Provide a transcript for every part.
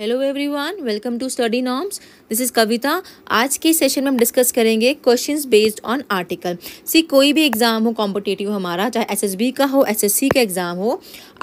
Hello everyone welcome to Study Norms this is Kavita आज के session में हम डिस्कस करेंगे questions based on article C कोई भी एग्ज़ाम हो कॉम्पिटेटिव हमारा चाहे एसएसबी का हो एसएससी का एग्ज़ाम हो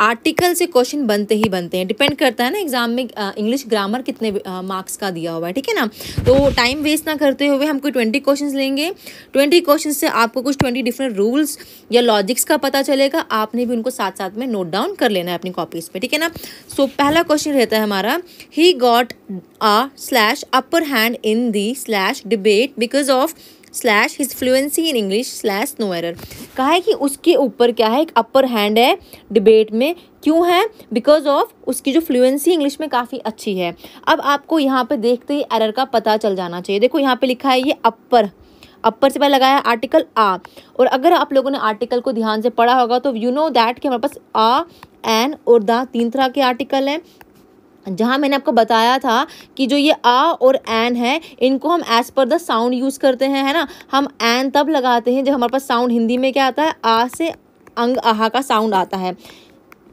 आर्टिकल से क्वेश्चन बनते ही बनते हैं डिपेंड करता है ना एग्ज़ाम में इंग्लिश ग्रामर कितने मार्क्स का दिया हुआ है ठीक है ना तो टाइम वेस्ट ना करते हुए हम कोई ट्वेंटी क्वेश्चन लेंगे ट्वेंटी क्वेश्चन से आपको कुछ ट्वेंटी डिफरेंट रूल्स या लॉजिक्स का पता चलेगा आपने भी उनको साथ साथ में नोट डाउन कर लेना है अपनी कॉपीज़ पर ठीक है ना सो so, पहला क्वेश्चन रहता है हमारा he got a slash upper hand in the slash debate because of slash his fluency in English slash no error कहा है कि उसके ऊपर क्या है एक अपर हैंड है डिबेट में क्यों है बिकॉज ऑफ उसकी जो फ्लुएंसी इंग्लिश में काफ़ी अच्छी है अब आपको यहाँ पे देखते ही एरर का पता चल जाना चाहिए देखो यहाँ पे लिखा है ये अपर अपर से पहले लगाया आर्टिकल आ और अगर आप लोगों ने आर्टिकल को ध्यान से पढ़ा होगा तो यू नो दैट कि हमारे पास आ एन और द तीन तरह के आर्टिकल हैं जहाँ मैंने आपको बताया था कि जो ये आ और एन है इनको हम as per the sound use करते हैं है ना हम एन तब लगाते हैं जब हमारे पास साउंड हिंदी में क्या आता है आ से अंग आहा का साउंड आता है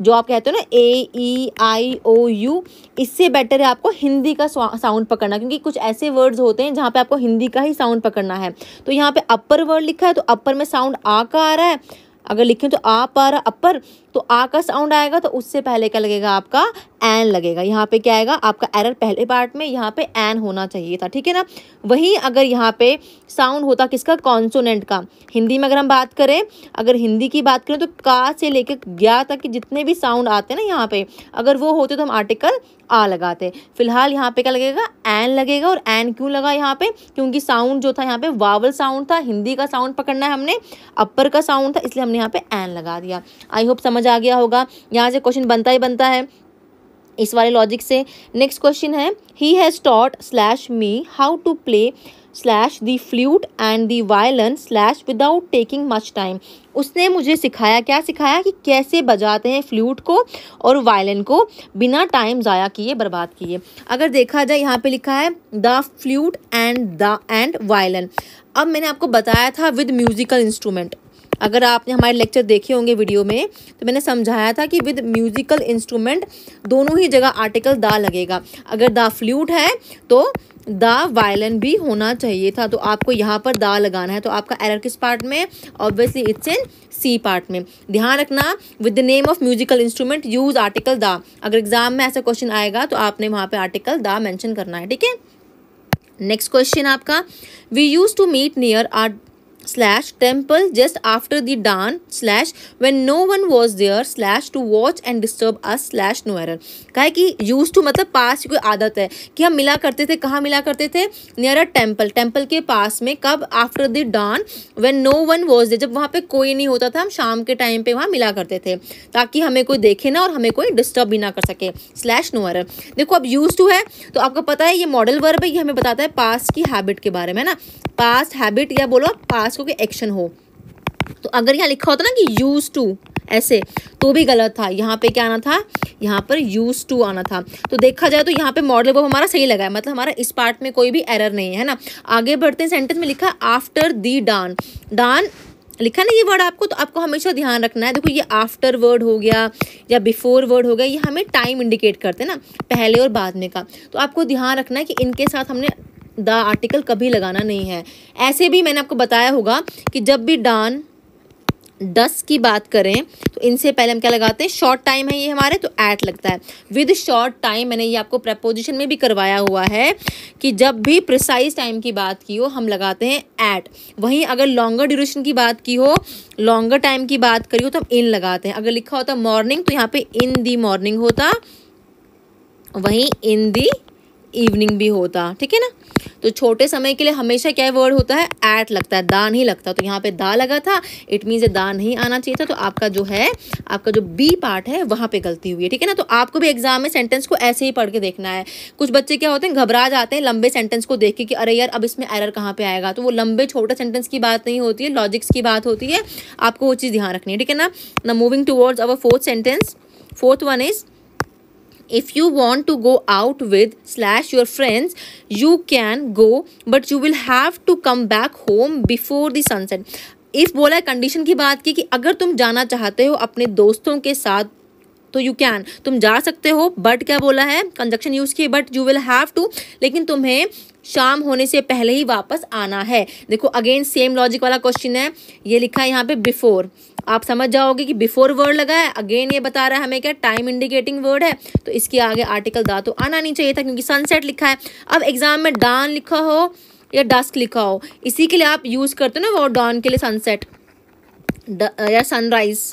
जो आप कहते हो ना ए ई आई ओ यू इससे बेटर है आपको हिंदी का साउंड पकड़ना क्योंकि कुछ ऐसे वर्ड्स होते हैं जहाँ पे आपको हिंदी का ही साउंड पकड़ना है तो यहाँ पे अपर वर्ड लिखा है तो अपर में साउंड आ का आ रहा है अगर लिखें तो आ पा रहा अपर तो आ का साउंड आएगा तो उससे पहले क्या लगेगा आपका एन लगेगा यहाँ पे क्या आएगा आपका एरर पहले पार्ट में यहाँ पे एन होना चाहिए था ठीक है ना वही अगर यहाँ पे साउंड होता किसका कॉन्सोनेंट का हिंदी में अगर हम बात करें अगर हिंदी की बात करें तो का से लेकर गया तक के जितने भी साउंड आते हैं ना यहाँ पे अगर वो होते तो हम आर्टिकल आ लगाते फिलहाल यहाँ पे क्या लगेगा एन लगेगा और एन क्यों लगा यहाँ पे क्योंकि साउंड जो था यहाँ पे वावल साउंड था हिंदी का साउंड पकड़ना है हमने अपर का साउंड था इसलिए हमने यहाँ पे एन लगा दिया आई होप समझ आ गया होगा यहाँ से क्वेश्चन बनता ही बनता है इस वाले लॉजिक से नेक्स्ट क्वेश्चन है he has taught slash me how to play slash the flute and the violin slash without taking much time उसने मुझे सिखाया क्या सिखाया कि कैसे बजाते हैं फ्लूट को और वायलिन को बिना टाइम ज़ाया किए बर्बाद किए अगर देखा जाए यहाँ पे लिखा है the flute and the and violin अब मैंने आपको बताया था विद म्यूज़िकल इंस्ट्रूमेंट अगर आपने हमारे लेक्चर देखे होंगे वीडियो में तो मैंने समझाया था कि विद म्यूजिकल इंस्ट्रूमेंट दोनों ही जगह आर्टिकल दा लगेगा अगर दा फ्लूट है तो दा वायलन भी होना चाहिए था तो आपको यहाँ पर दा लगाना है तो आपका एरर किस पार्ट में obviously it's in C part में ध्यान रखना with the name of musical instrument use article the अगर एग्जाम में ऐसा क्वेश्चन आएगा तो आपने वहाँ पे आर्टिकल दा मेंशन करना है ठीक है नेक्स्ट क्वेश्चन आपका we use to meet near our slash temple just after the dawn slash when no one was there slash to watch and disturb us slash no error रखा है कि use to मतलब पास की कोई आदत है कि हम मिला करते थे कहाँ मिला करते थे नियर अ टेम्पल टेम्पल के पास में कब after the dawn when no one was there जब वहाँ पे कोई नहीं होता था हम शाम के टाइम पे वहाँ मिला करते थे ताकि हमें कोई देखे ना और हमें कोई डिस्टर्ब भी ना कर सके स्लैश नो देखो अब यूज टू है तो आपको पता है ये मॉडल वर्ब है ये हमें बताता है पास की हैबिट के बारे में ना पास हैबिट या बोलो पास को एक्शन हो तो अगर यहाँ लिखा होता ना कि यूज टू ऐसे तो भी गलत था यहाँ पे क्या आना था यहाँ पर यूज टू आना था तो देखा जाए तो यहाँ पर मॉडल वर्ब हमारा सही लगा है मतलब हमारा इस पार्ट में कोई भी एरर नहीं है ना आगे बढ़ते हैं सेंटेंस में लिखा आफ्टर दी डान डान लिखा ना ये वर्ड आपको तो आपको हमेशा ध्यान रखना है देखो ये आफ्टर वर्ड हो गया या बिफोर वर्ड हो गया ये हमें टाइम इंडिकेट करते हैं ना पहले और बाद में का तो आपको ध्यान रखना है कि इनके साथ हमने द आर्टिकल कभी लगाना नहीं है ऐसे भी मैंने आपको बताया होगा कि जब भी डान दस की बात करें तो इनसे पहले हम क्या लगाते हैं शॉर्ट टाइम है ये हमारे तो ऐट लगता है विद शॉर्ट टाइम मैंने ये आपको प्रपोजिशन में भी करवाया हुआ है कि जब भी प्रिसाइज टाइम की बात की हो हम लगाते हैं ऐट वहीं अगर लॉन्गर ड्यूरेशन की बात की हो लॉन्गर टाइम की बात करी हो तो हम इन लगाते हैं अगर लिखा होता मॉर्निंग तो यहाँ पे इन दी मॉर्निंग होता वहीं इन दी इवनिंग भी होता ठीक है ना तो छोटे समय के लिए हमेशा क्या वर्ड होता है ऐट लगता है दा नहीं लगता तो यहाँ पे दा लगा था इट मीन्स ये दा नहीं आना चाहिए था तो आपका जो है आपका जो बी पार्ट है वहाँ पे गलती हुई है ठीक है ना तो आपको भी एग्जाम में सेंटेंस को ऐसे ही पढ़ के देखना है कुछ बच्चे क्या होते हैं घबरा जाते हैं लंबे सेंटेंस को देख के कि अरे यार अब इसमें एरर कहाँ पे आएगा तो वो लंबे छोटे सेंटेंस की बात नहीं होती है लॉजिक्स की बात होती है आपको वो चीज़ ध्यान रखनी है ठीक है ना ना moving towards our fourth sentence fourth one is if you want to go out with slash your friends you can go but you will have to come back home before the sunset इस बोला है condition की बात की कि अगर तुम जाना चाहते हो अपने दोस्तों के साथ तो यू कैन तुम जा सकते हो बट क्या बोला है कंजक्शन यूज़ किए but you will have to लेकिन तुम्हें शाम होने से पहले ही वापस आना है देखो अगेन सेम लॉजिक वाला क्वेश्चन है ये लिखा है यहाँ पे बिफोर आप समझ जाओगे कि बिफोर वर्ड लगा है अगेन ये बता रहा है हमें क्या टाइम इंडिकेटिंग वर्ड है तो इसके आगे आर्टिकल दा तो आना नहीं चाहिए था क्योंकि सनसेट लिखा है अब एग्जाम में डान लिखा हो या डस्क लिखा हो इसी के लिए आप यूज़ करते हो ना वो डॉन के लिए सनसेट या सनराइज़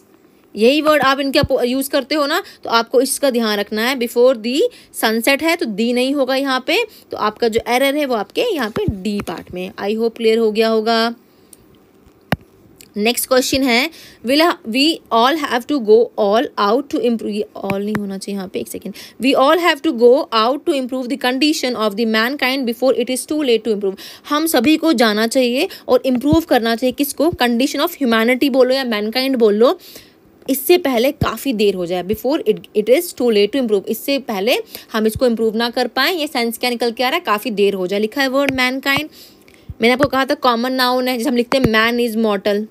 यही वर्ड आप इनके यूज़ करते हो ना तो आपको इसका ध्यान रखना है बिफोर दी सनसेट है तो दी नहीं होगा यहाँ पे तो आपका जो एरर है वो आपके यहाँ पे डी पार्ट में आई होप क्लियर हो गया होगा नेक्स्ट क्वेश्चन है will we all have to go all out to improve all नहीं होना चाहिए यहाँ पे एक second we all have to go out to improve the condition of the mankind before it is too late to improve हम सभी को जाना चाहिए और इम्प्रूव करना चाहिए किसको कंडीशन ऑफ ह्यूमैनिटी बोलो या मैनकाइंड बोल लो इससे पहले काफ़ी देर हो जाए before it it is too late to improve इससे पहले हम इसको इम्प्रूव ना कर पाएँ ये साइंस क्या निकल के आ रहा है काफ़ी देर हो जाए लिखा है वर्ड मैन मैंने आपको कहा था कॉमन नाउन है जैसे हम लिखते हैं मैन इज़ मॉटल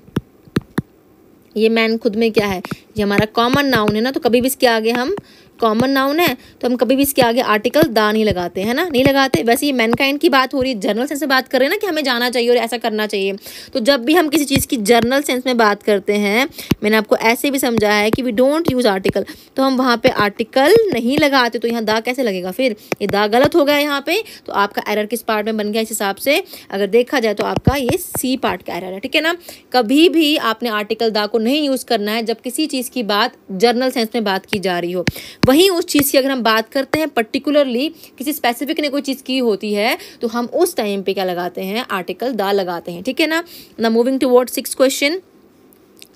ये मैन खुद में क्या है ये हमारा कॉमन नाउन है ना तो कभी भी इसके आगे हम कॉमन नाउन है तो हम कभी भी इसके आगे आर्टिकल दा नहीं लगाते है ना नहीं लगाते वैसे ये मैनकाइंड की बात हो रही है जर्नल सेंस में बात कर रहे हैं ना कि हमें जाना चाहिए और ऐसा करना चाहिए तो जब भी हम किसी चीज़ की जर्नल सेंस में बात करते हैं मैंने आपको ऐसे भी समझाया है कि वी डोंट यूज़ आर्टिकल तो हम वहाँ पर आर्टिकल नहीं लगाते तो यहाँ दा कैसे लगेगा फिर ये दा गलत हो गया यहाँ पे तो आपका एरर किस पार्ट में बन गया इस हिसाब से अगर देखा जाए तो आपका ये सी पार्ट का एरर है ठीक है ना कभी भी आपने आर्टिकल दा को नहीं यूज़ करना है जब किसी चीज़ की बात जर्नल सेंस में बात की जा रही हो वहीं उस चीज़ की अगर हम बात करते हैं पर्टिकुलरली किसी स्पेसिफिक ने कोई चीज़ की होती है तो हम उस टाइम पे क्या लगाते हैं आर्टिकल द लगाते हैं ठीक है ना ना moving towards six question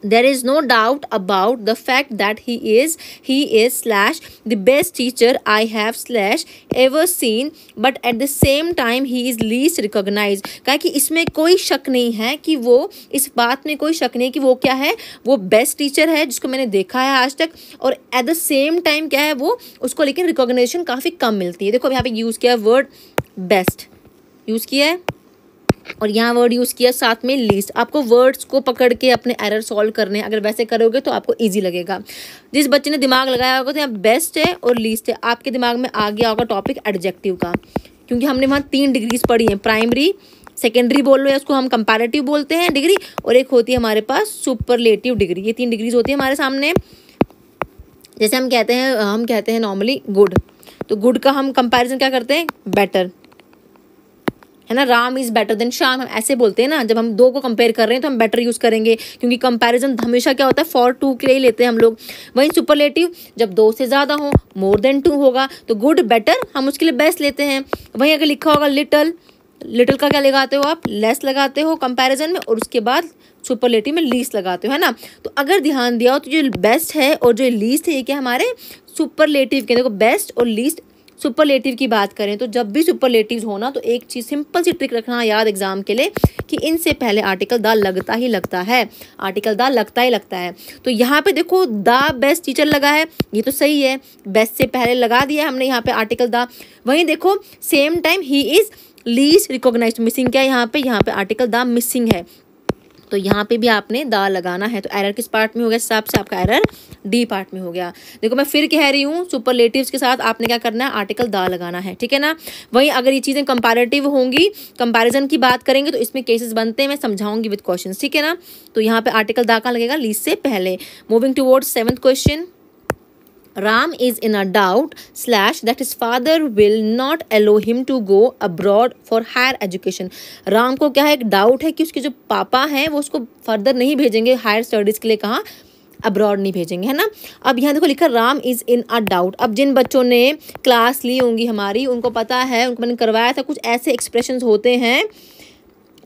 there is no doubt about the fact that he is he is slash the best teacher i have slash ever seen but at the same time he is least recognized कहा ki isme koi shak nahi hai ki wo is baat mein koi shak nahi ki wo kya hai wo best teacher hai jisko maine dekha hai aaj tak aur at the same time kya hai wo usko lekin recognition kafi kam milti hai dekho देखो अब यहाँ पे use किया है word best use और यहाँ word use किया साथ में लीस्ट आपको वर्ड्स को पकड़ के अपने एरर सॉल्व करने अगर वैसे करोगे तो आपको ईजी लगेगा जिस बच्चे ने दिमाग लगाया होगा तो यहाँ बेस्ट है और लीस्ट है आपके दिमाग में आ गया होगा टॉपिक एडजेक्टिव का क्योंकि हमने वहाँ तीन डिग्रीज पढ़ी हैं प्राइमरी सेकेंडरी बोल लो या उसको हम कंपैरेटिव बोलते हैं डिग्री और एक होती है हमारे पास सुपरलेटिव डिग्री ये तीन डिग्रीज होती है हमारे सामने जैसे हम कहते हैं हम कहते हैं नॉर्मली गुड तो गुड का हम कंपैरिजन क्या करते हैं बेटर है ना Ram is better than Shyam हम ऐसे बोलते हैं ना जब हम दो को कंपेयर कर रहे हैं तो हम बेटर यूज़ करेंगे क्योंकि कंपैरिजन हमेशा क्या होता है फॉर टू के लिए लेते हैं हम लोग वहीं सुपरलेटिव जब दो से ज़्यादा हो मोर देन टू होगा तो गुड बेटर हम उसके लिए बेस्ट लेते हैं वहीं अगर लिखा होगा लिटल लिटल का क्या लगाते हो आप लेस लगाते हो कंपैरिजन में और उसके बाद सुपरलेटिव में लीस लगाते हो है ना तो अगर ध्यान दिया हो तो जो बेस्ट है और जो लीस्ट है ये क्या हमारे सुपरलेटिव के देखो बेस्ट और लीस्ट सुपरलेटिव की बात करें तो जब भी सुपरलेटिव हो ना तो एक चीज़ सिंपल सी ट्रिक रखना याद एग्जाम के लिए कि इनसे पहले आर्टिकल दा लगता ही लगता है आर्टिकल दा लगता ही लगता है तो यहाँ पे देखो दा बेस्ट टीचर लगा है ये तो सही है बेस्ट से पहले लगा दिया हमने यहाँ पे आर्टिकल दा वहीं देखो same time he is least recognise missing क्या है यहाँ पे यहाँ पे आर्टिकल द मिसिंग है तो यहाँ पे भी आपने दा लगाना है तो एरर किस पार्ट में हो गया इस हिसाब से आपका एरर डी पार्ट में हो गया देखो मैं फिर कह रही हूँ सुपर के साथ आपने क्या करना है आर्टिकल दा लगाना है ठीक है ना वहीं अगर ये चीज़ें कंपेरेटिव होंगी कंपेरिजन की बात करेंगे तो इसमें केसेस बनते हैं मैं समझाऊंगी विद क्वेश्चन ठीक है ना तो यहाँ पर आर्टिकल दा का लगेगा लीज से पहले moving towards seventh question Ram is in a doubt slash that his father will not allow him to go abroad for higher education. Ram को क्या है एक डाउट है कि उसके जो पापा हैं वो उसको फर्दर नहीं भेजेंगे हायर स्टडीज़ के लिए कहाँ अब्रॉड नहीं भेजेंगे है ना अब यहाँ देखो लिखा Ram is in a doubt अब जिन बच्चों ने क्लास ली होंगी हमारी उनको पता है उनको मैंने करवाया था कुछ ऐसे एक्सप्रेशन होते हैं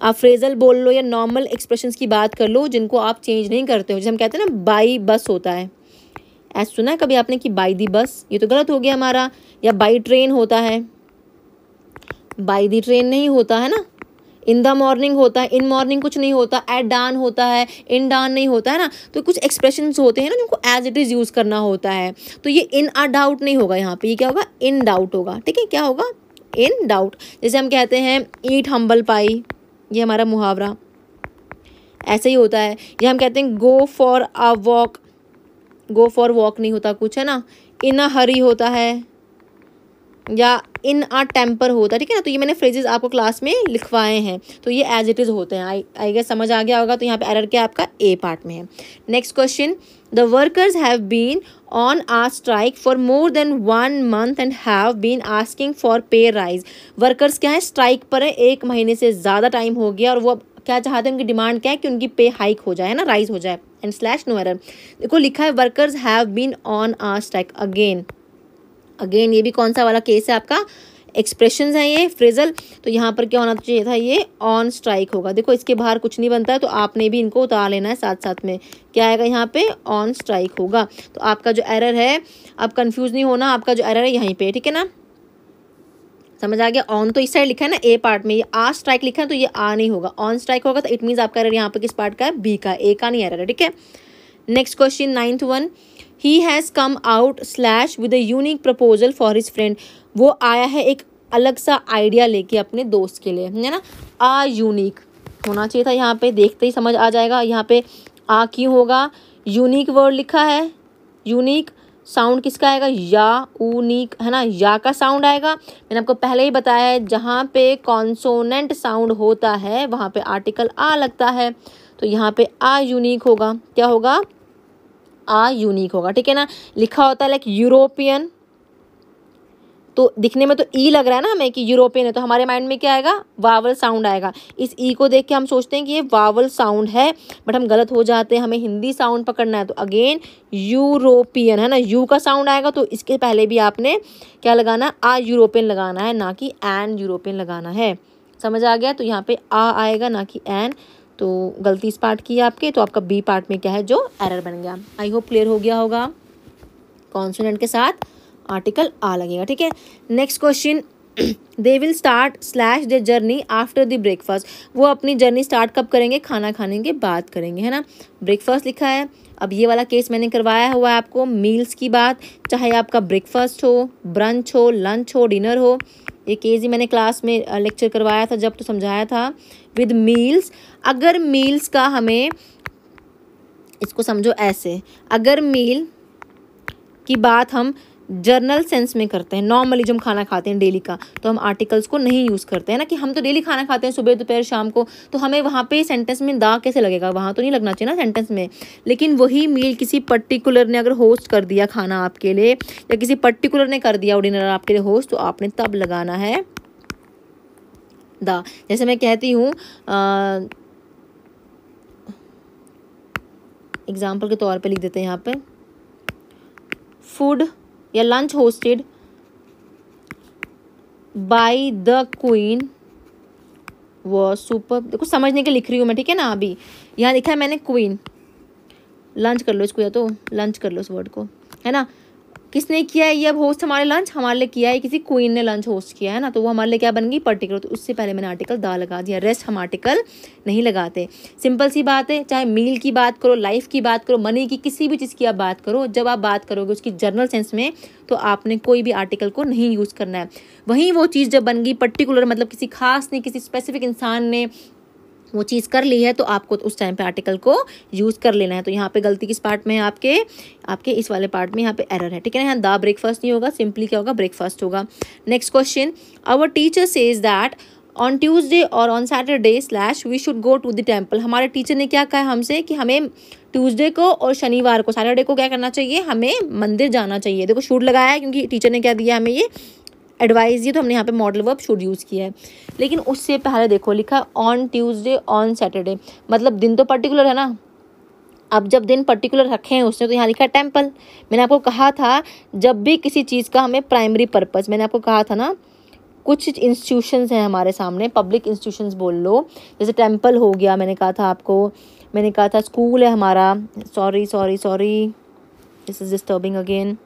आप फ्रेजल बोल लो या नॉर्मल एक्सप्रेशन की बात कर लो जिनको आप चेंज नहीं करते हो जैसे हम कहते हैं ना बाई बस होता है ऐस सुना है कभी आपने कि बाई दी बस ये तो गलत हो गया हमारा या बाई ट्रेन होता है बाई दी ट्रेन नहीं होता है ना इन द मॉर्निंग होता है इन मॉर्निंग कुछ नहीं होता एट डान होता है इन डान नहीं होता है ना तो कुछ एक्सप्रेशन होते हैं ना जिनको एज इट इज़ यूज़ करना होता है तो ये इन आ डाउट नहीं होगा यहाँ पे ये क्या होगा इन डाउट होगा ठीक है क्या होगा इन डाउट जैसे हम कहते हैं ईट हम्बल पाई ये हमारा मुहावरा ऐसे ही होता है या हम कहते हैं go for a walk go for walk नहीं होता कुछ है ना इन अ हरी होता है या इन आ टेम्पर होता है ठीक है ना तो ये मैंने फ्रेजेस आपको क्लास में लिखवाए हैं तो ये एज इट इज़ होते हैं आई आई गेस समझ आ गया होगा तो यहाँ पे एरर क्या आपका ए पार्ट में है next question the workers have been on a strike for more than one month and have been asking for pay raise workers क्या है स्ट्राइक पर है एक महीने से ज़्यादा टाइम हो गया और वो क्या चाहते हैं उनकी डिमांड क्या है कि उनकी पे हाइक हो जाए है ना राइज हो जाए एंड स्लैश नो एरर देखो लिखा है workers have been on a strike again again ये भी कौन सा वाला केस है आपका एक्सप्रेशन है ये फ्रेजल तो यहाँ पर क्या होना चाहिए था ये ऑन स्ट्राइक होगा देखो इसके बाहर कुछ नहीं बनता है तो आपने भी इनको उतार लेना है साथ साथ में क्या आएगा यहाँ पे ऑन स्ट्राइक होगा तो आपका जो एरर है आप कंफ्यूज नहीं होना आपका जो एरर है यहीं पे ठीक है ना समझ आ गया ऑन तो इस साइड लिखा है ना ए पार्ट में ये आ स्ट्राइक लिखा है तो ये आ नहीं होगा ऑन स्ट्राइक होगा तो इट मीन्स आपका एरर यहाँ पर किस पार्ट का है बी का ए का नहीं एरर है ठीक है next question ninth one he has come out slash with a unique proposal for his friend वो आया है एक अलग सा आइडिया लेके अपने दोस्त के लिए है ना आ यूनिक होना चाहिए था यहाँ पे देखते ही समझ आ जाएगा यहाँ पे आ क्यों होगा यूनिक वर्ड लिखा है यूनिक साउंड किसका आएगा या ऊनिक है ना या का साउंड आएगा मैंने आपको पहले ही बताया है जहाँ पे कॉन्सोनेंट साउंड होता है वहाँ पे आर्टिकल आ लगता है तो यहाँ पे आ यूनिक होगा क्या होगा आ यूनिक होगा ठीक है ना लिखा होता है लाइक यूरोपियन तो दिखने में तो ई e लग रहा है ना हमें कि यूरोपियन है तो हमारे माइंड में क्या आएगा वावल साउंड आएगा इस ई e को देख के हम सोचते हैं कि ये वावल साउंड है बट हम गलत हो जाते हैं हमें हिंदी साउंड पकड़ना है तो अगेन यूरोपियन है ना यू का साउंड आएगा तो इसके पहले भी आपने क्या लगाना आ यूरोपियन लगाना है ना कि एन यूरोपियन लगाना है समझ आ गया तो यहाँ पे आ आएगा ना कि एन तो गलती इस पार्ट की है आपके तो आपका बी पार्ट में क्या है जो एरर बन गया आई होप क्लियर हो गया होगा कॉन्सोनेंट के साथ आर्टिकल आ लगेगा ठीक है next question they will start slash the journey after the breakfast वो अपनी जर्नी स्टार्ट कब करेंगे खाना खाने के बाद करेंगे है ना ब्रेकफास्ट लिखा है अब ये वाला केस मैंने करवाया हुआ है आपको मील्स की बात चाहे आपका ब्रेकफास्ट हो ब्रंच हो लंच हो डिनर हो ये केस ही मैंने क्लास में लेक्चर करवाया था जब तो समझाया था विद मील्स अगर मील्स का हमें इसको समझो ऐसे अगर मील की बात हम जर्नल सेंस में करते हैं नॉर्मली जो हम खाना खाते हैं डेली का तो हम आर्टिकल्स को नहीं यूज़ करते हैं ना कि हम तो डेली खाना खाते हैं सुबह दोपहर शाम को तो हमें वहाँ पे सेंटेंस में दा कैसे लगेगा वहाँ तो नहीं लगना चाहिए ना सेंटेंस में लेकिन वही मील किसी पर्टिकुलर ने अगर होस्ट कर दिया खाना आपके लिए या किसी पर्टिकुलर ने कर दिया डिनर आपके लिए होस्ट तो आपने तब लगाना है दा जैसे मैं कहती हूँ एग्ज़ाम्पल के तौर पर लिख देते हैं यहाँ पे फूड या lunch hosted by the queen व सुपर देखो समझने के लिख रही हूँ मैं ठीक है ना अभी यहाँ लिखा है मैंने क्वीन लंच कर लो इसको या तो लंच कर लो इस वर्ड को है ना किसने किया है ये अब होस्ट हमारे लंच हमारे लिए किया है किसी क्वीन ने लंच होस्ट किया है ना तो वो हमारे लिए क्या बन गई पर्टिकुलर तो उससे पहले मैंने आर्टिकल दा लगा दिया रेस्ट हम आर्टिकल नहीं लगाते सिंपल सी बात है चाहे मील की बात करो लाइफ की बात करो मनी की किसी भी चीज़ की आप बात करो जब आप बात करोगे उसकी जर्नल सेंस में तो आपने कोई भी आर्टिकल को नहीं यूज़ करना है वहीं वो चीज़ जब बन गई पर्टिकुलर मतलब किसी खास ने किसी स्पेसिफिक इंसान ने वो चीज़ कर ली है तो आपको उस टाइम पे आर्टिकल को यूज़ कर लेना है तो यहाँ पे गलती किस पार्ट में है आपके आपके इस वाले पार्ट में यहाँ पे एरर है ठीक है ना यहाँ द ब्रेकफास्ट नहीं होगा सिंपली क्या होगा ब्रेकफास्ट होगा next question our teacher says that on Tuesday और on Saturday slash we should go to the temple हमारे टीचर ने क्या कहा हमसे कि हमें ट्यूसडे को और शनिवार को सैटरडे को क्या करना चाहिए हमें मंदिर जाना चाहिए देखो शूट लगाया है क्योंकि टीचर ने क्या दिया हमें ये एडवाइज ये तो हमने यहाँ पे मॉडल वर्ब शुड यूज़ किया है लेकिन उससे पहले देखो लिखा ऑन ट्यूसडे ऑन सैटरडे मतलब दिन तो पर्टिकुलर है ना अब जब दिन पर्टिकुलर रखे हैं उसने तो यहाँ लिखा टेम्पल मैंने आपको कहा था जब भी किसी चीज़ का हमें प्राइमरी पर्पज़ मैंने आपको कहा था ना कुछ इंस्टीट्यूशंस हैं हमारे सामने पब्लिक इंस्टीट्यूशंस बोल लो जैसे टेम्पल हो गया मैंने कहा था आपको मैंने कहा था स्कूल है हमारा sorry sorry sorry this is disturbing again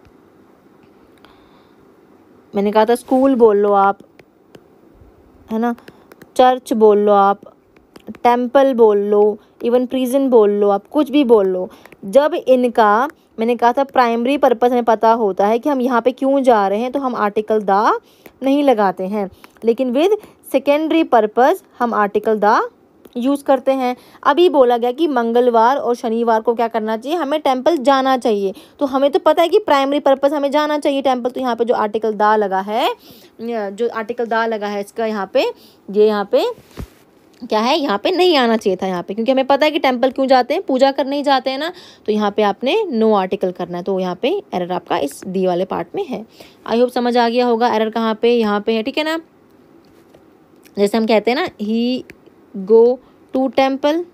मैंने कहा था स्कूल बोल लो आप है ना चर्च बोल लो आप टेम्पल बोल लो इवन प्रिजन बोल लो आप कुछ भी बोल लो जब इनका मैंने कहा था प्राइमरी पर्पज़ हमें पता होता है कि हम यहाँ पे क्यों जा रहे हैं तो हम आर्टिकल द नहीं लगाते हैं लेकिन विद सेकेंडरी पर्पज़ हम आर्टिकल द यूज़ करते हैं अभी बोला गया कि मंगलवार और शनिवार को क्या करना चाहिए हमें टेम्पल जाना चाहिए तो हमें तो पता है कि प्राइमरी पर्पज़ हमें जाना चाहिए टेम्पल तो यहाँ पे जो आर्टिकल दा लगा है जो आर्टिकल दा लगा है इसका यहाँ पे ये यह यहाँ पे क्या है यहाँ पे नहीं आना चाहिए था यहाँ पे क्योंकि हमें पता है कि टेम्पल क्यों जाते हैं पूजा करने ही जाते हैं ना तो यहाँ पे आपने नो आर्टिकल करना है तो यहाँ पे एरर आपका इस डी वाले पार्ट में है आई होप समझ आ गया होगा एरर कहाँ पे यहाँ पे है ठीक है ना जैसे हम कहते हैं ना ही गो टू टेम्पल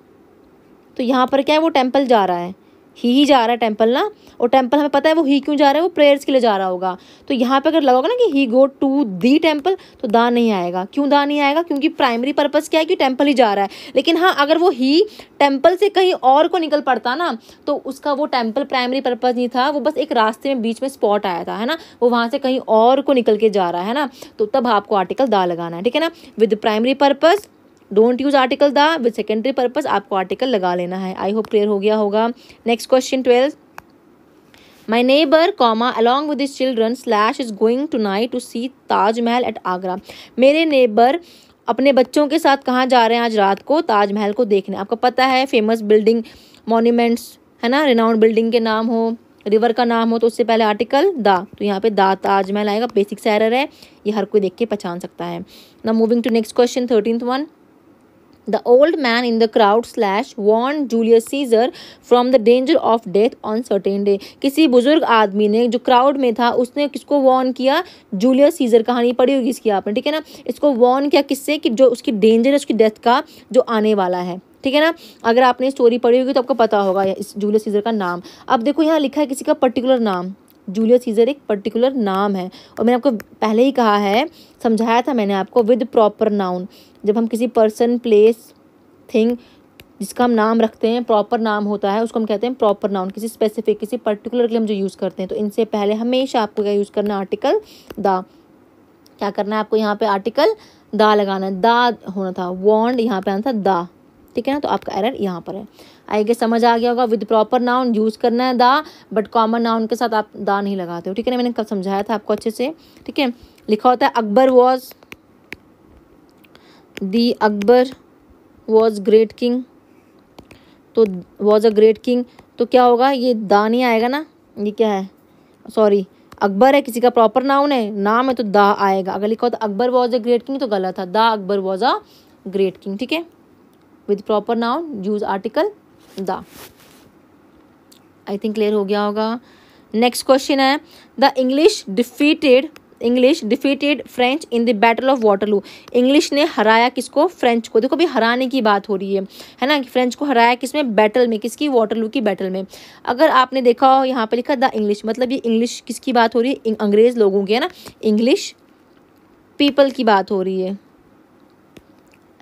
तो यहाँ पर क्या है वो टेम्पल जा रहा है ही ही जा रहा है टेम्पल ना और टेम्पल हमें पता है वो ही क्यों जा रहा है वो प्रेयर्स के लिए जा रहा होगा तो यहाँ पे अगर लगाओगे ना कि ही गो टू दी टेम्पल तो दा नहीं आएगा क्यों दा नहीं आएगा क्योंकि प्राइमरी पर्पज़ क्या है कि टेम्पल ही जा रहा है लेकिन हाँ अगर वो ही टेम्पल से कहीं और को निकल पड़ता ना तो उसका वो टेम्पल प्राइमरी पर्पज़ नहीं था वो बस एक रास्ते में बीच में स्पॉट आया था है ना वो वहाँ से कहीं और को निकल के जा रहा है ना तो तब आपको आर्टिकल दा लगाना है ठीक है ना with primary purpose don't use article the with secondary purpose आपको आर्टिकल लगा लेना है आई होप क्लियर हो गया होगा next question twelfth my neighbour comma along with children slash is going tonight to see Taj Mahal at Agra मेरे neighbour अपने बच्चों के साथ कहाँ जा रहे हैं आज रात को ताजमहल को देखने आपको पता है फेमस बिल्डिंग मोन्यूमेंट्स है ना रिनाउंड बिल्डिंग के नाम हो रिवर का नाम हो तो उससे पहले आर्टिकल दा तो यहाँ पे दा ताजमहल आएगा बेसिक सैरर है ये हर कोई देख के पहचान सकता है ना moving to next question thirteen one the old man in the crowd slash warned Julius Caesar from the danger of death on certain day किसी बुजुर्ग आदमी ने जो क्राउड में था उसने किसको वार्न किया जूलियस सीजर कहानी पढ़ी होगी इसकी आपने ठीक है ना इसको वार्न किया किससे कि जो उसकी डेंजर उसकी डेथ का जो आने वाला है ठीक है ना अगर आपने स्टोरी पढ़ी होगी तो आपको पता होगा इस जूलियस सीजर का नाम अब देखो यहाँ लिखा है किसी का पर्टिकुलर नाम जूलियस सीजर एक पर्टिकुलर नाम है और मैंने आपको पहले ही कहा है समझाया था मैंने आपको विद प्रॉपर नाउन जब हम किसी पर्सन प्लेस थिंग जिसका हम नाम रखते हैं प्रॉपर नाम होता है उसको हम कहते हैं प्रॉपर नाउन किसी स्पेसिफिक किसी पर्टिकुलर के लिए हम जो यूज़ करते हैं तो इनसे पहले हमेशा आपको क्या यूज़ करना है आर्टिकल दा क्या करना है आपको यहाँ पे आर्टिकल दा लगाना है दा होना था वॉन्ड यहाँ पे आना था दा ठीक है ना तो आपका एरर यहाँ पर है आई गेस समझ आ गया होगा विद प्रॉपर नाउन यूज़ करना है दा बट कॉमन नाउन के साथ आप दा नहीं लगाते हो ठीक है ना मैंने कब समझाया था आपको अच्छे से ठीक है लिखा होता है Akbar was the Akbar was great king तो वॉज अ ग्रेट किंग तो क्या होगा ये दा नहीं आएगा ना ये क्या है सॉरी अकबर है किसी का प्रॉपर नाउन है नाम है तो दा आएगा अगर लिखा होता तो Akbar was a great king तो गलत था the Akbar was a great king ठीक है with proper noun use article the I think clear हो गया होगा नेक्स्ट क्वेश्चन है the English defeated English defeated French in the battle of Waterloo English ने हराया किसको फ्रेंच को देखो भाई हराने की बात हो रही है है ना फ्रेंच को हराया किस में बैटल में किसकी वाटरलू की बैटल में अगर आपने देखा हो यहाँ पे लिखा द इंग्लिश मतलब ये इंग्लिश किसकी बात हो रही है अंग्रेज लोगों की है ना इंग्लिश पीपल की बात हो रही है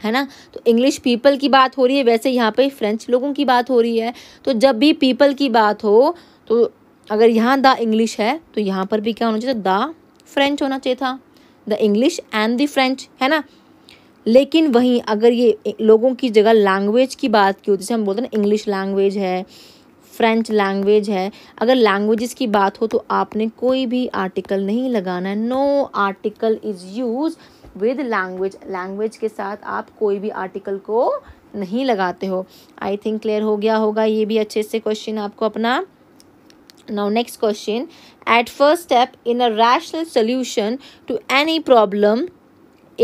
है ना तो इंग्लिश पीपल की बात हो रही है वैसे यहाँ पे फ्रेंच लोगों की बात हो रही है तो जब भी पीपल की बात हो तो अगर यहाँ द इंग्लिश है तो यहाँ पर भी क्या होना चाहिए द फ्रेंच होना चाहिए था the English and the French है ना लेकिन वहीं अगर ये लोगों की जगह लैंग्वेज की बात की हो जैसे हम बोलते हैं ना इंग्लिश लैंग्वेज है फ्रेंच लैंग्वेज है अगर लैंग्वेजेस की बात हो तो आपने कोई भी आर्टिकल नहीं लगाना है no article is use with language language के साथ आप कोई भी आर्टिकल को नहीं लगाते हो आई थिंक क्लियर हो गया होगा ये भी अच्छे से क्वेश्चन आपको अपना now next question at first step in a rational solution to any problem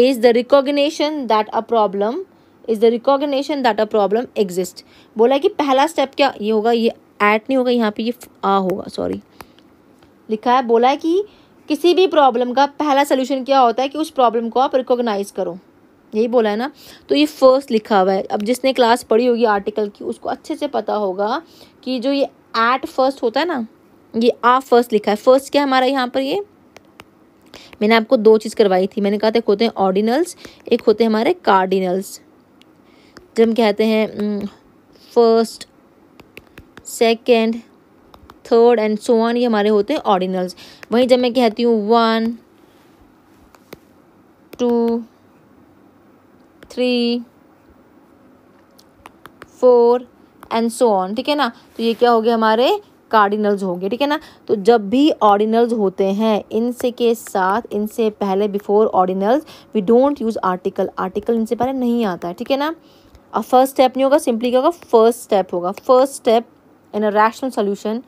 is the recognition that a problem is the recognition that a problem exist बोला कि पहला स्टेप क्या ये होगा ये एट नहीं होगा यहाँ पे ये आ होगा सॉरी लिखा है बोला है कि किसी भी प्रॉब्लम का पहला सोल्यूशन क्या होता है कि उस प्रॉब्लम को आप रिकोगनाइज़ करो यही बोला है ना तो ये फर्स्ट लिखा हुआ है अब जिसने क्लास पढ़ी होगी आर्टिकल की उसको अच्छे से पता होगा कि जो ये एट फर्स्ट होता है ना ये आ फर्स्ट लिखा है फर्स्ट क्या हमारा यहाँ पर ये मैंने आपको दो चीज़ करवाई थी मैंने कहा था एक होते हैं ऑर्डिनल्स एक होते हैं हमारे कार्डिनल्स जब हम कहते हैं first second third and so on ये हमारे होते हैं ऑर्डिनल्स वहीं जब मैं कहती हूँ one two three four and so on ठीक है ना तो ये क्या हो गया हमारे कार्डिनल्स होंगे ठीक है ना तो जब भी ऑर्डिनल्स होते हैं इनसे के साथ इनसे पहले before ordinals we don't use article article इनसे पहले नहीं आता है ठीक है ना अब फर्स्ट स्टेप नहीं होगा सिंपली क्या होगा फर्स्ट स्टेप होगा first step in a rational solution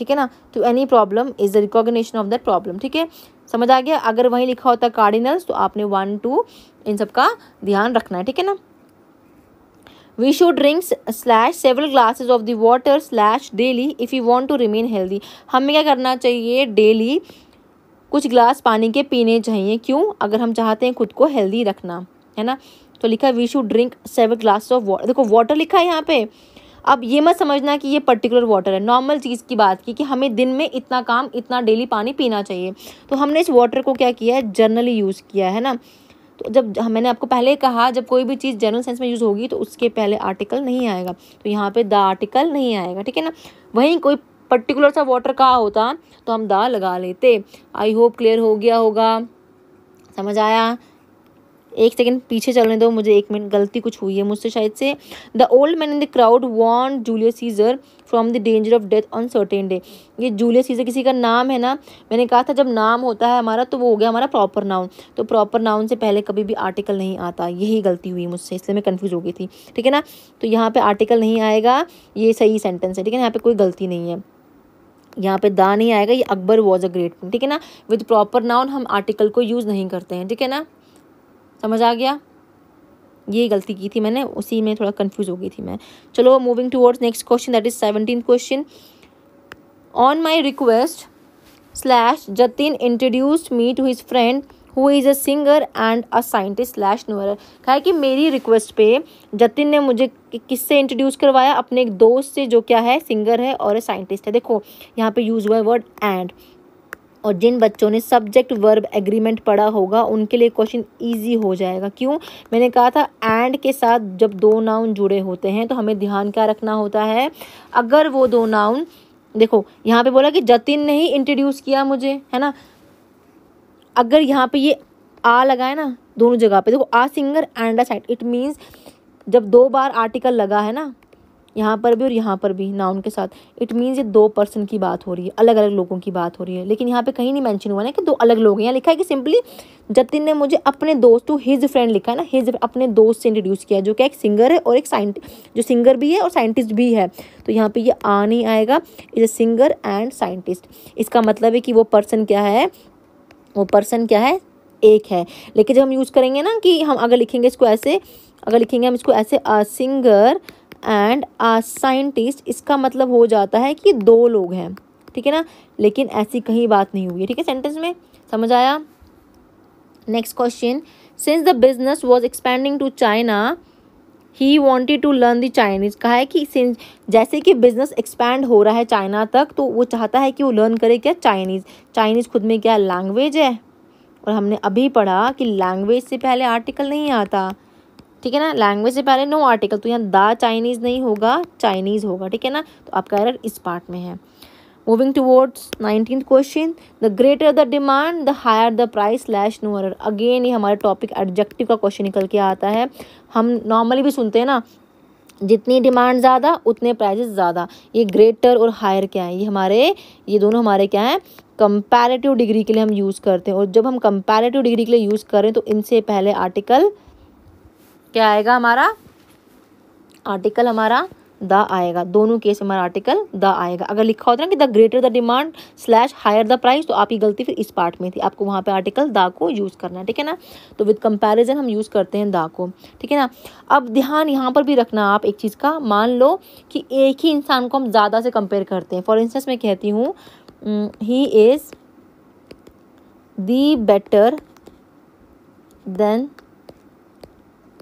ठीक है ना to any problem is the recognition of that problem ठीक है समझ आ गया अगर वहीं लिखा होता कार्डिनल्स तो आपने वन टू इन सब का ध्यान रखना है ठीक है ना we should drinks slash several glasses of the water slash daily if you want to remain healthy हमें क्या करना चाहिए डेली कुछ ग्लास पानी के पीने चाहिए क्यों अगर हम चाहते हैं खुद को हेल्दी रखना है ना तो लिखा we should drink seven glass of water देखो वाटर लिखा है यहाँ पे अब ये मत समझना कि ये पर्टिकुलर वाटर है नॉर्मल चीज़ की बात की कि हमें दिन में इतना काम इतना डेली पानी पीना चाहिए तो हमने इस वाटर को क्या किया है जनरली यूज़ किया है ना तो जब मैंने आपको पहले कहा जब कोई भी चीज़ जनरल सेंस में यूज़ होगी तो उसके पहले आर्टिकल नहीं आएगा तो यहाँ पे द आर्टिकल नहीं आएगा ठीक है ना वहीं कोई पर्टिकुलर सा वाटर कहा होता तो हम दा लगा लेते आई होप क्लियर हो गया होगा समझ आया एक सेकेंड पीछे चलने दो मुझे एक मिनट गलती कुछ हुई है मुझसे शायद से the old man in the crowd warn Julius Caesar from the danger of death on certain day ये जूलियस सीजर किसी का नाम है ना मैंने कहा था जब नाम होता है हमारा तो वो हो गया हमारा प्रॉपर नाउन तो प्रॉपर नाउन से पहले कभी भी आर्टिकल नहीं आता यही गलती हुई मुझसे इसलिए मैं कन्फ्यूज़ हो गई थी ठीक है ना तो यहाँ पर आर्टिकल नहीं आएगा ये सही सेंटेंस है ठीक है ना यहाँ पर कोई गलती नहीं है यहाँ पे दा नहीं आएगा ये अकबर वॉज अ ग्रेट ठीक है ना विद प्रॉपर नाउन हम आर्टिकल को यूज़ नहीं करते हैं ठीक है ना समझ आ गया ये गलती की थी मैंने उसी में थोड़ा कंफ्यूज हो गई थी मैं चलो moving towards next question that is seventeen question on my request slash Jatin introduced me to his friend who is a singer and a scientist slash नोअर कहा कि मेरी रिक्वेस्ट पे जतिन ने मुझे किससे इंट्रोड्यूस करवाया अपने एक दोस्त से जो क्या है सिंगर है और साइंटिस्ट है देखो यहाँ पे यूज़ हुआ है वर्ड एंड और जिन बच्चों ने सब्जेक्ट वर्ब एग्रीमेंट पढ़ा होगा उनके लिए क्वेश्चन ईजी हो जाएगा क्यों मैंने कहा था एंड के साथ जब दो नाउन जुड़े होते हैं तो हमें ध्यान क्या रखना होता है अगर वो दो नाउन देखो यहाँ पे बोला कि जतिन ने ही इंट्रोड्यूस किया मुझे है ना अगर यहाँ पे ये आ लगाए ना दोनों जगह पे देखो a singer and a side it means जब दो बार आर्टिकल लगा है ना यहाँ पर भी और यहाँ पर भी नाउन के साथ इट मीन्स ये दो पर्सन की बात हो रही है अलग अलग लोगों की बात हो रही है लेकिन यहाँ पे कहीं नहीं मेंशन हुआ ना कि दो अलग लोग हैं यहाँ लिखा है कि सिंपली जतिन ने मुझे अपने दोस्त टू हिज फ्रेंड लिखा है ना हिज अपने दोस्त से इंट्रोड्यूस किया जो कि एक सिंगर है और एक साइंट जो सिंगर भी है और साइंटिस्ट भी है तो यहाँ पर ये आ नहीं आएगा is a singer and scientist इसका मतलब है कि वो पर्सन क्या है वो पर्सन क्या है एक है लेकिन जब हम यूज़ करेंगे ना कि हम अगर लिखेंगे इसको ऐसे अगर लिखेंगे हम इसको ऐसे सिंगर एंड अ साइंटिस्ट इसका मतलब हो जाता है कि दो लोग हैं ठीक है ना लेकिन ऐसी कहीं बात नहीं हुई है ठीक है सेंटेंस में समझ आया next question since the business was expanding to China he wanted to learn the Chinese कहा है कि सिंस जैसे कि बिजनेस एक्सपैंड हो रहा है चाइना तक तो वो चाहता है कि वो लर्न करे क्या चाइनीज़ चाइनीज़ खुद में क्या लैंग्वेज है और हमने अभी पढ़ा कि लैंग्वेज से पहले आर्टिकल नहीं आता ठीक है ना लैंग्वेज से पहले नो आर्टिकल तो यहाँ द चाइनीज़ नहीं होगा चाइनीज़ होगा ठीक है ना तो आपका एरर इस पार्ट में है moving towards nineteen question the greater the demand the higher the price slash no error again ये हमारे टॉपिक एडजेक्टिव का क्वेश्चन निकल के आता है हम नॉर्मली भी सुनते हैं ना जितनी डिमांड ज़्यादा उतने प्राइजेस ज़्यादा ये ग्रेटर और हायर क्या है ये हमारे ये दोनों हमारे क्या हैं कंपैरेटिव डिग्री के लिए हम यूज़ करते हैं और जब हम कंपैरेटिव डिग्री के लिए यूज़ करें तो इनसे पहले आर्टिकल क्या आएगा हमारा आर्टिकल हमारा द आएगा दोनों केस हमारा आर्टिकल द आएगा अगर लिखा होता है ना कि the greater the demand slash higher the price तो आपकी गलती फिर इस पार्ट में थी आपको वहाँ पे आर्टिकल द को यूज़ करना है ठीक है ना तो विद कंपैरिजन हम यूज़ करते हैं द को ठीक है ना अब ध्यान यहाँ पर भी रखना आप एक चीज़ का मान लो कि एक ही इंसान को हम ज़्यादा से कंपेयर करते हैं फॉर इंस्टेंस मैं कहती हूँ he is the better than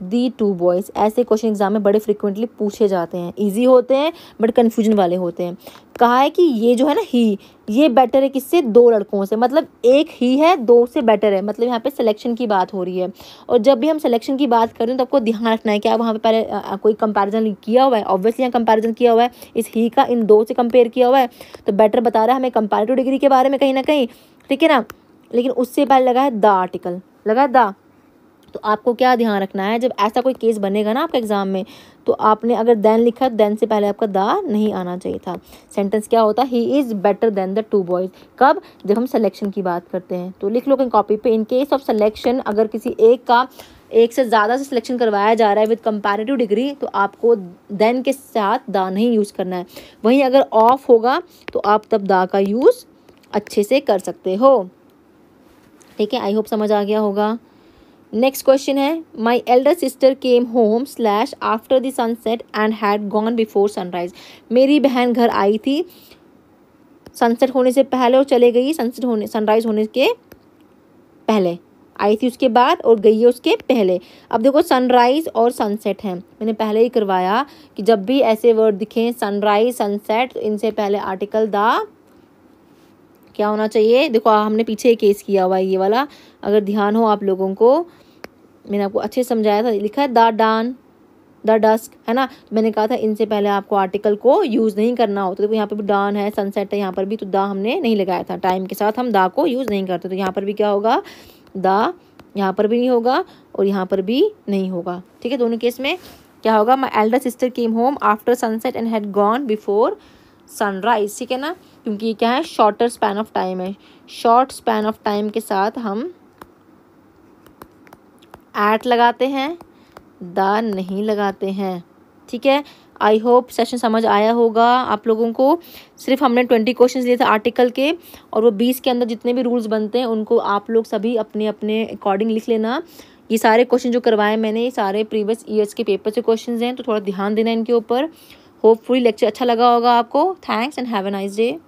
the two boys ऐसे क्वेश्चन एग्जाम में बड़े फ्रिक्वेंटली पूछे जाते हैं ईजी होते हैं बट कन्फ्यूजन वाले होते हैं कहा है कि ये जो है ना ही ये बेटर है किससे दो लड़कों से मतलब एक ही है दो से बेटर है मतलब यहाँ पे सिलेक्शन की बात हो रही है और जब भी हम सिलेक्शन की बात करें तो आपको ध्यान रखना है कि आप वहाँ पे पहले कोई कंपैरिजन किया हुआ है ऑब्वियसली यहाँ कंपैरिजन किया हुआ है इस ही का इन दो से कंपेयर किया हुआ है तो बेटर बता रहा है हमें कंपेरेटिव डिग्री के बारे में कहीं ना कहीं ठीक है ना लेकिन उससे पहले लगा है द आर्टिकल लगा है द तो आपको क्या ध्यान रखना है जब ऐसा कोई केस बनेगा ना आपका एग्ज़ाम में तो आपने अगर देन लिखा देन से पहले आपका दा नहीं आना चाहिए था सेंटेंस क्या होता he is better than the two boys कब जब हम सिलेक्शन की बात करते हैं तो लिख लो कहीं कॉपी पे इन केस ऑफ सिलेक्शन अगर किसी एक का एक से ज़्यादा से सिलेक्शन करवाया जा रहा है विद कंपैरेटिव डिग्री तो आपको देन के साथ दा नहीं यूज़ करना है वहीं अगर ऑफ होगा तो आप तब दा का यूज़ अच्छे से कर सकते हो ठीक है आई होप समझ आ गया होगा नेक्स्ट क्वेश्चन है my elder sister came home slash after the sunset and had gone before sunrise मेरी बहन घर आई थी सनसेट होने से पहले और चले गई सनसेट होने सनराइज होने के पहले आई थी उसके बाद और गई है उसके पहले अब देखो सनराइज़ और सनसेट हैं मैंने पहले ही करवाया कि जब भी ऐसे वर्ड दिखें सनराइज सनसेट इनसे पहले आर्टिकल द क्या होना चाहिए देखो हमने पीछे केस किया हुआ है ये वाला अगर ध्यान हो आप लोगों को मैंने आपको अच्छे समझाया था लिखा है द डान द डस्क है ना मैंने कहा था इनसे पहले आपको आर्टिकल को यूज़ नहीं करना होता तो देखो यहाँ पर डान है सनसेट है यहाँ पर भी तो दा हमने नहीं लगाया था टाइम के साथ हम दा को यूज़ नहीं करते तो यहाँ पर भी क्या होगा दा यहाँ पर भी नहीं होगा और यहाँ पर भी नहीं होगा ठीक है दोनों केस में क्या होगा my elder sister came home after sunset and had gone before sunrise ठीक है ना क्योंकि ये क्या है शॉर्टर स्पैन ऑफ टाइम है शॉर्ट स्पैन ऑफ टाइम के साथ हम ऐट लगाते हैं द नहीं लगाते हैं ठीक है आई होप सेशन समझ आया होगा आप लोगों को सिर्फ हमने ट्वेंटी क्वेश्चंस लिए थे आर्टिकल के और वो बीस के अंदर जितने भी रूल्स बनते हैं उनको आप लोग सभी अपने अपने अकॉर्डिंग लिख लेना ये सारे क्वेश्चन जो करवाए मैंने ये सारे प्रीवियस ईयर्स के पेपर से क्वेश्चन हैं तो थोड़ा ध्यान देना इनके ऊपर होपफुली लेक्चर अच्छा लगा होगा आपको thanks and have a nice day